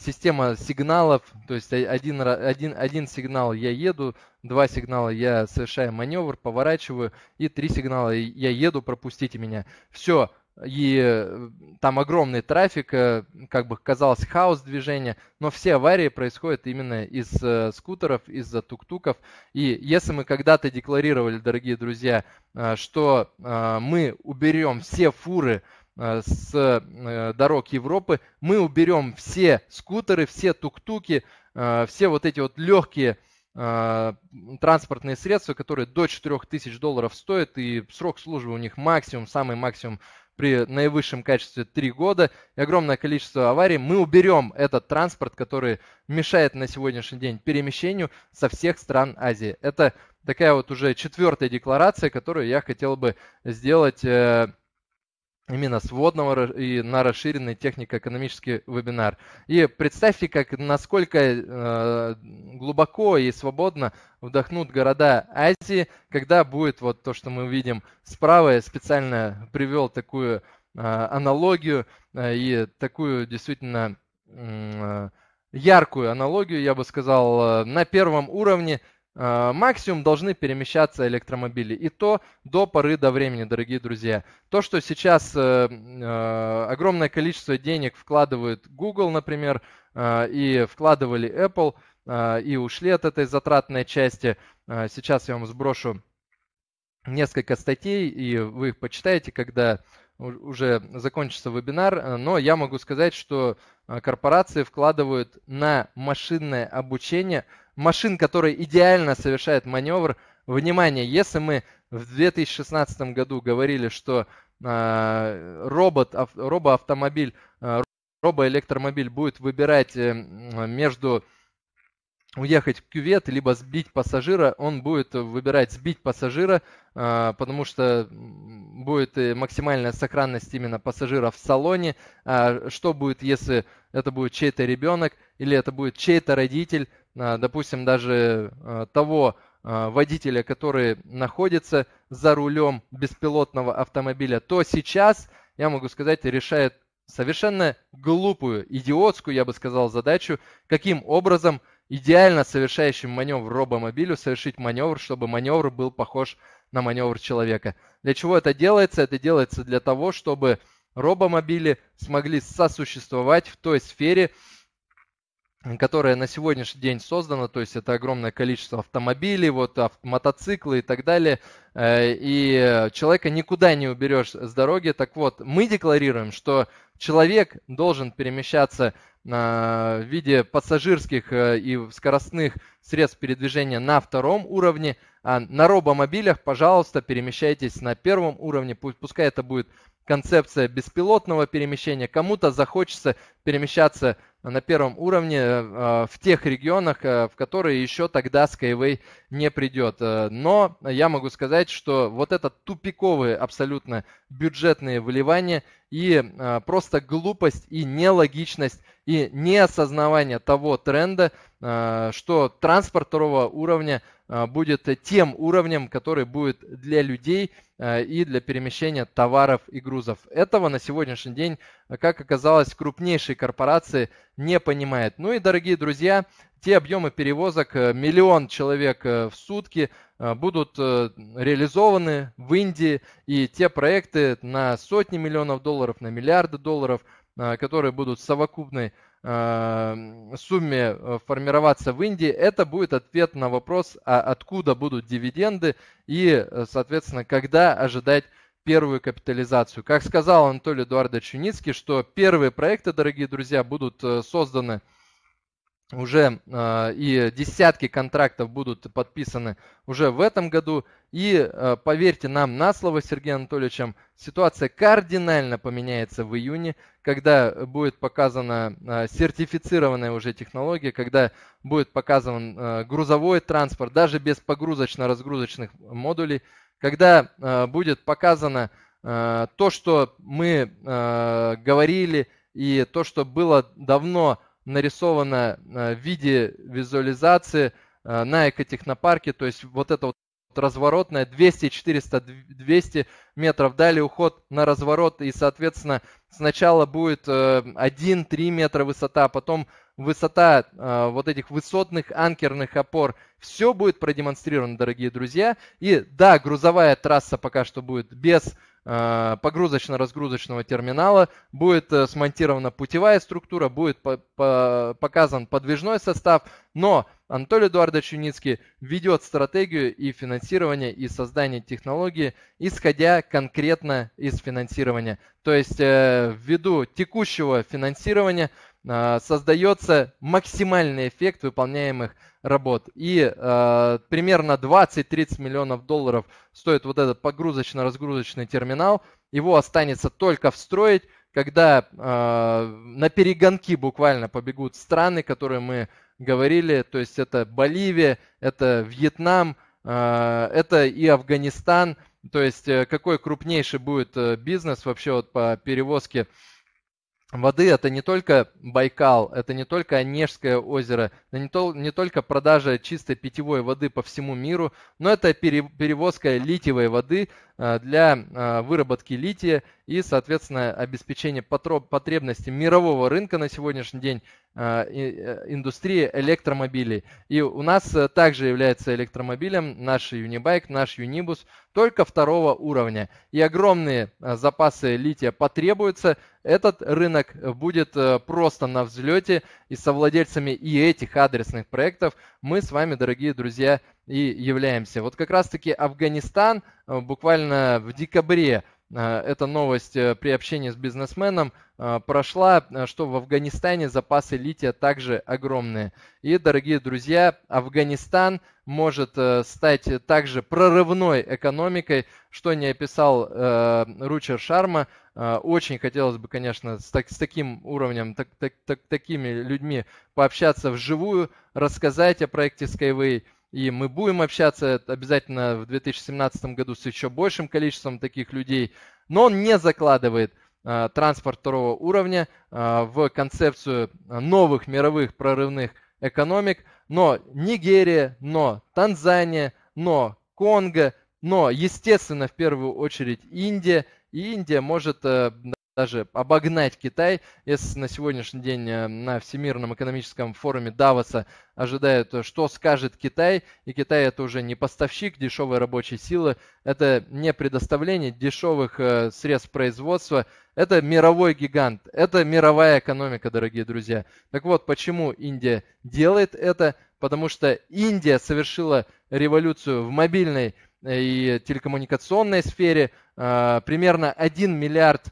система сигналов, то есть один, один, один сигнал я еду, два сигнала я совершаю маневр, поворачиваю, и три сигнала я еду, пропустите меня. Все, и э, там огромный трафик, э, как бы казалось, хаос движения, но все аварии происходят именно из э, скутеров, из-за тук-туков. И если мы когда-то декларировали, дорогие друзья, что мы уберем все фуры с дорог Европы, мы уберем все скутеры, все тук-туки, все вот эти вот легкие транспортные средства, которые до 4000 долларов стоят, и срок службы у них максимум, самый максимум при наивысшем качестве 3 года и огромное количество аварий, мы уберем этот транспорт, который мешает на сегодняшний день перемещению со всех стран Азии. Это такая вот уже четвертая декларация, которую я хотел бы сделать э, именно с вводного и на расширенный технико-экономический вебинар. И представьте, как, насколько э, глубоко и свободно вдохнут города Азии, когда будет вот то, что мы видим справа, я специально привел такую э, аналогию э, и такую действительно э, яркую аналогию, я бы сказал, э, на первом уровне – Э, максимум должны перемещаться электромобили. И то до поры до времени, дорогие друзья. То, что сейчас э, э, огромное количество денег вкладывает Google, например, и вкладывали Apple, и ушли от этой затратной части. Сейчас я вам сброшу несколько статей, и вы их почитаете, когда уже закончится вебинар. Но я могу сказать, что а, корпорации вкладывают на машинное обучение машин, которые идеально совершают маневр. Внимание, если мы в 2016 году говорили, что а, робот, робоавтомобиль, а, робоэлектромобиль будет выбирать эм, между уехать в кювет, либо сбить пассажира, он будет выбирать сбить пассажира, а, потому что будет максимальная сохранность именно пассажира в салоне. А, что будет, если это будет чей-то ребенок или это будет чей-то родитель, а, допустим, даже того водителя, который находится за рулем беспилотного автомобиля, то сейчас, я могу сказать, решает совершенно глупую, идиотскую, я бы сказал, задачу, каким образом – идеально совершающим маневр робомобилю совершить маневр, чтобы маневр был похож на маневр человека. Для чего это делается? Это делается для того, чтобы робомобили смогли сосуществовать в той сфере, которая на сегодняшний день создана, то есть это огромное количество автомобилей, вот мотоциклы и так далее, э, и человека никуда не уберешь с дороги. Так вот, мы декларируем, что человек должен перемещаться а, в виде пассажирских э, и скоростных средств передвижения на втором уровне, а на робомобилях, пожалуйста, перемещайтесь на первом уровне, пускай это будет концепция беспилотного перемещения, кому-то захочется перемещаться на первом уровне э, э, в тех регионах, э, в которые еще тогда Skyway не придет. Но я могу сказать, что вот это тупиковые абсолютно бюджетные выливания и просто глупость и нелогичность и неосознавание того тренда, Э, что транспорт второго уровня э, будет тем уровнем, который будет для людей э, и для перемещения товаров и грузов. Этого на сегодняшний день, как оказалось, крупнейшие корпорации не понимают. Ну и, дорогие друзья, те объемы перевозок, миллион человек в сутки будут реализованы в Индии, и те проекты на сотни миллионов долларов, на миллиарды долларов – Э, которые будут в совокупной э, сумме э, формироваться в Индии, это будет ответ на вопрос, а откуда будут дивиденды и, соответственно, когда ожидать первую капитализацию. Как сказал Анатолий Эдуардович Юницкий, что первые проекты, дорогие друзья, будут созданы уже э, и десятки контрактов будут подписаны уже в этом году. И э, поверьте нам на слово, Сергеем Анатольевичем, ситуация кардинально поменяется в июне, когда будет показана э, сертифицированная уже технология, когда будет показан э, грузовой транспорт, даже без погрузочно-разгрузочных модулей, когда э, будет показано э, то, что мы э, говорили и то, что было давно нарисовано э, в виде визуализации э, на экотехнопарке, то есть вот это вот разворотная 200, 400, 200 метров. Далее уход на разворот и, соответственно, сначала будет 1-3 э, метра высота, потом высота вот этих высотных анкерных опор. Все будет продемонстрировано, дорогие друзья. И да, грузовая трасса пока что будет без Э, погрузочно-разгрузочного терминала, будет э, смонтирована путевая структура, будет по по показан подвижной состав, но Анатолий Эдуардович Юницкий ведет стратегию и финансирование, и создание технологии, исходя конкретно из финансирования. То есть э, ввиду текущего финансирования – а, создается максимальный эффект выполняемых работ. И э, примерно 20-30 миллионов долларов стоит вот этот погрузочно-разгрузочный терминал. Его останется только встроить, когда э, на перегонки буквально побегут страны, которые мы говорили. То есть это Боливия, это Вьетнам, э, это и Афганистан. То есть э, какой крупнейший будет э, бизнес вообще вот по перевозке воды это не только Байкал, это не только Онежское озеро, это не, то, не только продажа чистой питьевой воды по всему миру, но это перевозка литиевой воды Э, для э, выработки лития и, соответственно, обеспечения потребностей мирового рынка на сегодняшний день э, индустрии электромобилей. И у нас также является электромобилем наш Unibike, наш Unibus, только второго уровня. И огромные запасы лития потребуются. Этот рынок будет просто на взлете. И совладельцами и этих адресных проектов мы с вами, дорогие друзья, и являемся. Вот как раз-таки Афганистан э, буквально в декабре э, эта новость э, при общении с бизнесменом прошла, что в Афганистане запасы лития также огромные. И, дорогие друзья, Афганистан может стать также прорывной экономикой, что не описал Ручер Шарма. очень хотелось бы, конечно, с, так, с таким уровнем, так, так, так, такими людьми пообщаться вживую, рассказать о проекте Skyway – и мы будем общаться обязательно в 2017 году с еще большим количеством таких людей. Но он не закладывает э, транспорт второго уровня э, в концепцию а, новых мировых прорывных экономик. Но Нигерия, но Танзания, но Конго, но, естественно, в первую очередь Индия. И Индия может э, даже обогнать Китай. Если на сегодняшний день э, на Всемирном экономическом форуме Давоса ожидают, э, что скажет Китай, и Китай это уже не поставщик дешевой рабочей силы, это не предоставление дешевых э, средств производства, это мировой гигант, это мировая экономика, дорогие друзья. Так вот, почему Индия делает это? Потому что Индия совершила революцию в мобильной и телекоммуникационной сфере. Примерно 1 миллиард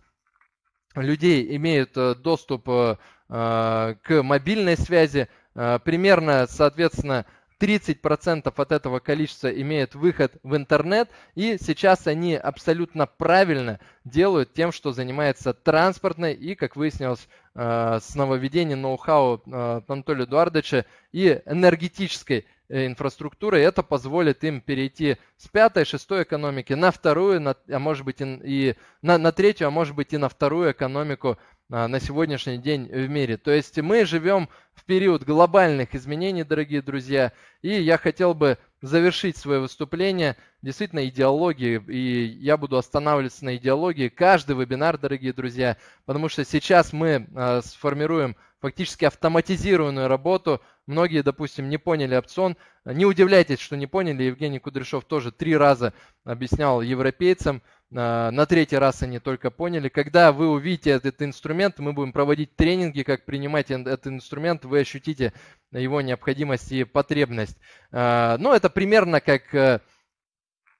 людей имеют э, доступ э, э, к мобильной связи. Примерно, соответственно, 30% от этого количества имеют выход в интернет, и сейчас они абсолютно правильно делают тем, что занимается транспортной и, как выяснилось, с нововведением ноу-хау Анатолия Эдуардовича и энергетической Э, инфраструктуры. Это позволит им перейти с пятой, шестой экономики на вторую, на, а может быть и, и на, на третью, а может быть и на вторую экономику а, на сегодняшний день в мире. То есть мы живем в период глобальных изменений, дорогие друзья, и я хотел бы завершить свое выступление действительно идеологии, и я буду останавливаться на идеологии каждый вебинар, дорогие друзья, потому что сейчас мы а, сформируем фактически автоматизированную работу Многие, допустим, не поняли опцион. Не удивляйтесь, что не поняли. Евгений Кудряшов тоже три раза объяснял европейцам. А, на третий раз они только поняли. Когда вы увидите этот инструмент, мы будем проводить тренинги, как принимать этот инструмент, вы ощутите его необходимость и потребность. А, ну, это примерно как э,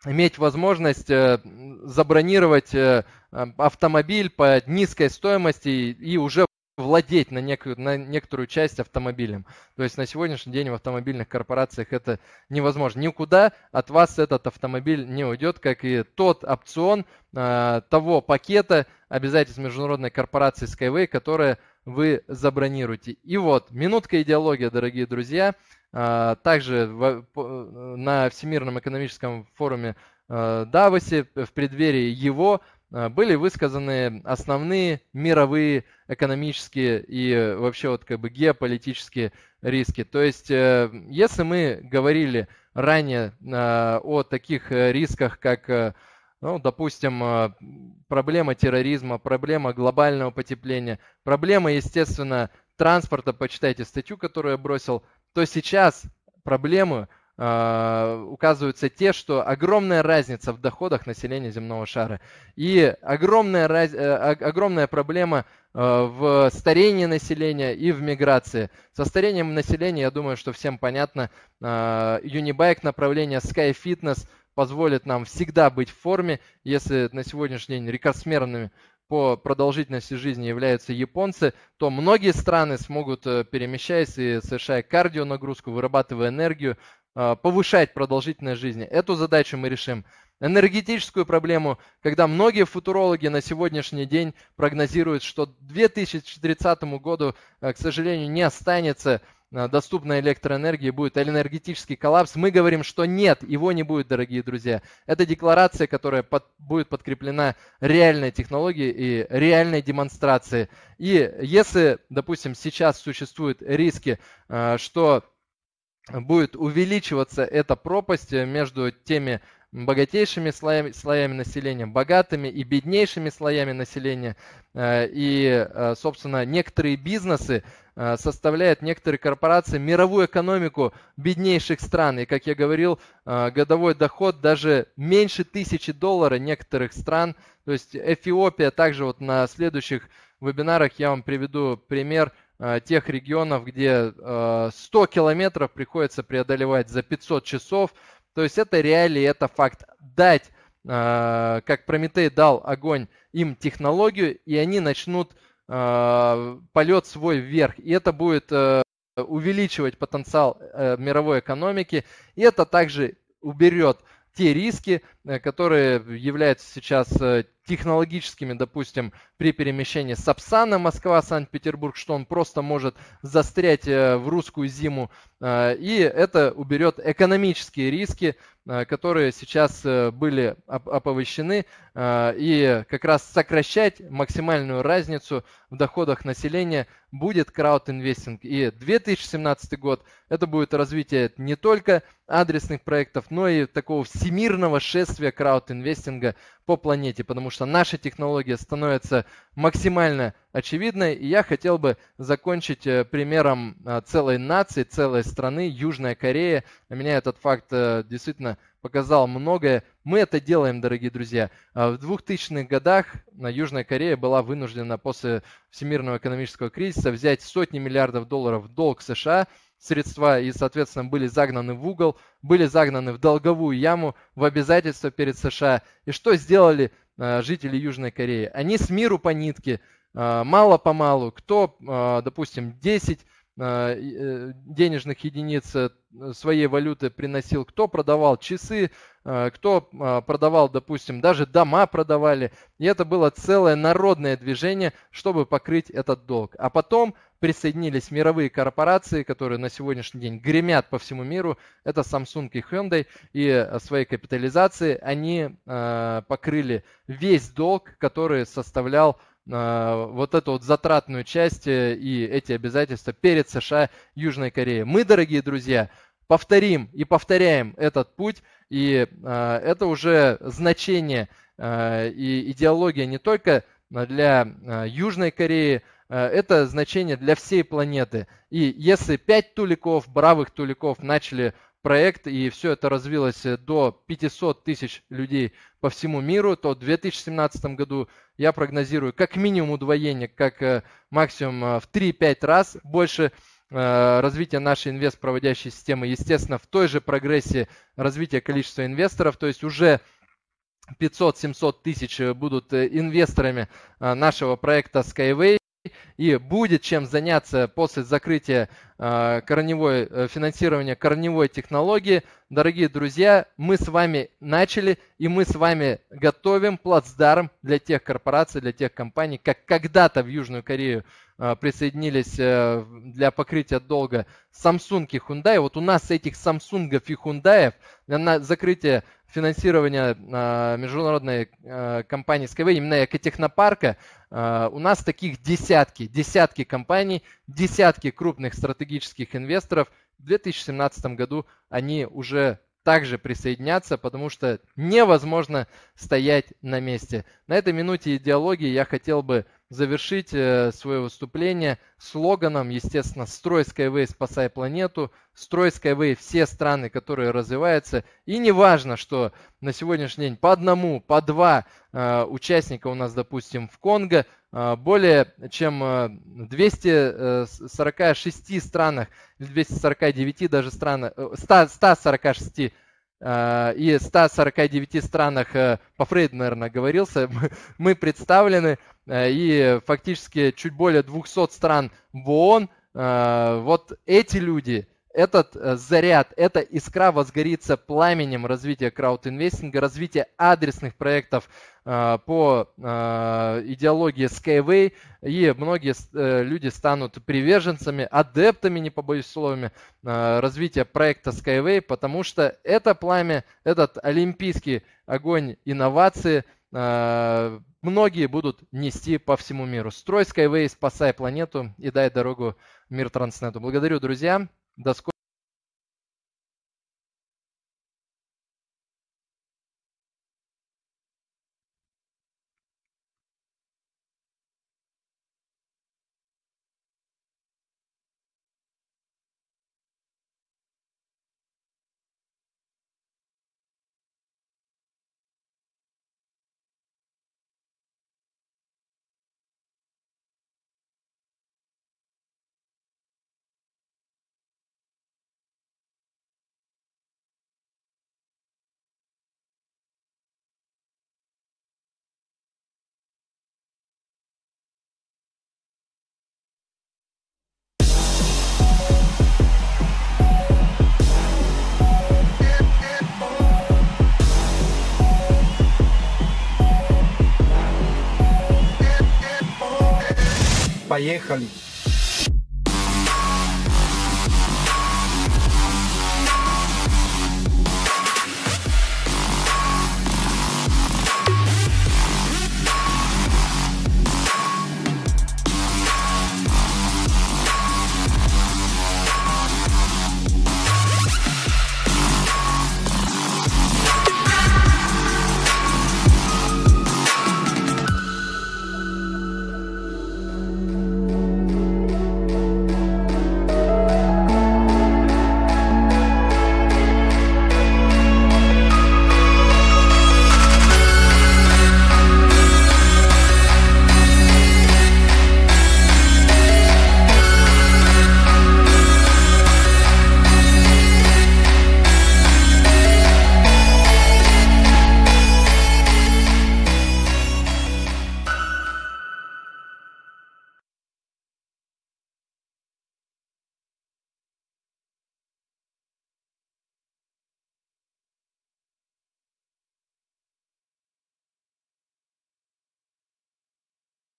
иметь возможность э, забронировать э, автомобиль по низкой стоимости и уже владеть на, некую, на некоторую часть автомобилем. То есть на сегодняшний день в автомобильных корпорациях это невозможно. Никуда от вас этот автомобиль не уйдет, как и тот опцион э, того пакета обязательств международной корпорации Skyway, которое вы забронируете. И вот, минутка идеология, дорогие друзья. Э, также в, на Всемирном экономическом форуме э, Давосе в преддверии его Э, были высказаны основные мировые экономические и э, вообще вот как бы геополитические риски. То есть, э, если мы говорили ранее о таких рисках, как, ну, допустим, проблема терроризма, проблема глобального потепления, проблема, естественно, транспорта, почитайте статью, которую я бросил, то сейчас проблемы Э, указываются те, что огромная разница в доходах населения земного шара и огромная, раз... Э, огромная проблема э, в старении населения и в миграции. Со старением населения, я думаю, что всем понятно, Unibike направление Sky Fitness позволит нам всегда быть в форме, если на сегодняшний день рекордсмерными по продолжительности жизни являются японцы, то многие страны смогут, перемещаясь и совершая кардионагрузку, вырабатывая энергию, а, повышать продолжительность жизни. Эту задачу мы решим. Энергетическую проблему, когда многие футурологи на сегодняшний день прогнозируют, что к 2030 году, а, к сожалению, не останется а, доступной электроэнергии, будет энергетический коллапс. Мы говорим, что нет, его не будет, дорогие друзья. Это декларация, которая под, будет подкреплена реальной технологией и реальной демонстрацией. И если, допустим, сейчас существуют риски, что будет увеличиваться эта пропасть э, между теми богатейшими слоями, слоями населения, богатыми и беднейшими слоями населения. Э, и, э, собственно, некоторые бизнесы составляют, некоторые корпорации, мировую экономику беднейших стран. И, как я говорил, годовой доход даже меньше тысячи долларов некоторых стран. То есть Эфиопия также вот на следующих вебинарах я вам приведу пример – Э, тех регионов, где 100 э, километров приходится преодолевать за 500 часов. То есть это реалии, это факт. Дать, э, как Прометей дал огонь им технологию, и они начнут полет свой вверх. И это будет увеличивать потенциал мировой экономики. И это также уберет те риски, э, которые являются сейчас э, технологическими, допустим, при перемещении Сапсана Москва-Санкт-Петербург, что он просто может застрять э, в русскую зиму, и это уберет экономические риски Э, которые сейчас э, были оповещены, э, и как раз сокращать максимальную разницу в доходах населения будет краудинвестинг. И 2017 год это будет развитие не только адресных проектов, но и такого всемирного шествия краудинвестинга по планете, потому что наша технология становится максимально очевидной. И я хотел бы закончить э, примером э, целой нации, целой страны, Южная Корея. На меня этот факт э, действительно показал многое. Мы это делаем, дорогие друзья. А в 2000-х годах Южная Корея была вынуждена после Всемирного экономического кризиса взять сотни миллиардов долларов в долг США – средства и, соответственно, были загнаны в угол, были загнаны в долговую яму, в обязательства перед США. И что сделали э, жители Южной Кореи? Они с миру по нитке, э, мало-помалу, кто, э, допустим, 10 Э, э, денежных единиц э, своей валюты приносил, кто продавал часы, кто а, продавал, допустим, даже дома продавали. И это было целое народное движение, чтобы покрыть этот долг. А потом присоединились мировые корпорации, которые на сегодняшний день гремят по всему миру. Это Samsung и Hyundai. И своей капитализации они покрыли весь долг, который составлял а, вот эту вот затратную часть э, и эти обязательства перед США Южной Кореей. Мы, дорогие друзья, повторим и повторяем этот путь, и а, это уже значение а, и идеология не только для Южной Кореи, это значение для всей планеты. И если пять туликов, бравых туликов начали проект, и все это развилось э, до 500 тысяч людей по всему миру, то в 2017 году я прогнозирую как минимум удвоение, как э, максимум э, в 3-5 раз больше развития нашей инвест-проводящей системы. Естественно, в той же прогрессии развития количества инвесторов, то есть уже 500-700 тысяч будут инвесторами нашего проекта Skyway и будет чем заняться после закрытия э, корневой, э, финансирования корневой технологии. Дорогие друзья, мы с вами начали, и мы с вами готовим плацдарм для тех корпораций, для тех компаний, как когда-то в Южную Корею э, присоединились для покрытия долга Samsung и Hyundai. Вот у нас этих Samsung и Hyundai на закрытие финансирования а, международной а, компании Skyway, именно экотехнопарка, а, у нас таких десятки, десятки компаний, десятки крупных стратегических инвесторов. В 2017 году они уже также присоединятся, потому что невозможно стоять на месте. На этой минуте идеологии я хотел бы завершить э, свое выступление слоганом, естественно, «Строй Skyway, спасай планету», «Строй Skyway, все страны, которые развиваются». И не важно, что на сегодняшний день по одному, по два э, участника у нас, допустим, в Конго, э, более чем э, 246 э, странах, 249 даже странах, 100, 146 а, и 149 странах э, по Фрейду, наверное, говорился, мы представлены, э, и фактически чуть более 200 стран в ООН. А, вот эти люди, этот э, заряд, эта искра возгорится пламенем развития краудинвестинга, развития адресных проектов э, по э, идеологии Skyway, и многие люди станут приверженцами, адептами, не побоюсь словами, развития проекта Skyway, потому что это пламя, этот олимпийский огонь инновации – многие будут нести по всему миру. Строй Skyway, спасай планету и дай дорогу мир Транснету. Благодарю, друзья. До скорого. Valleja.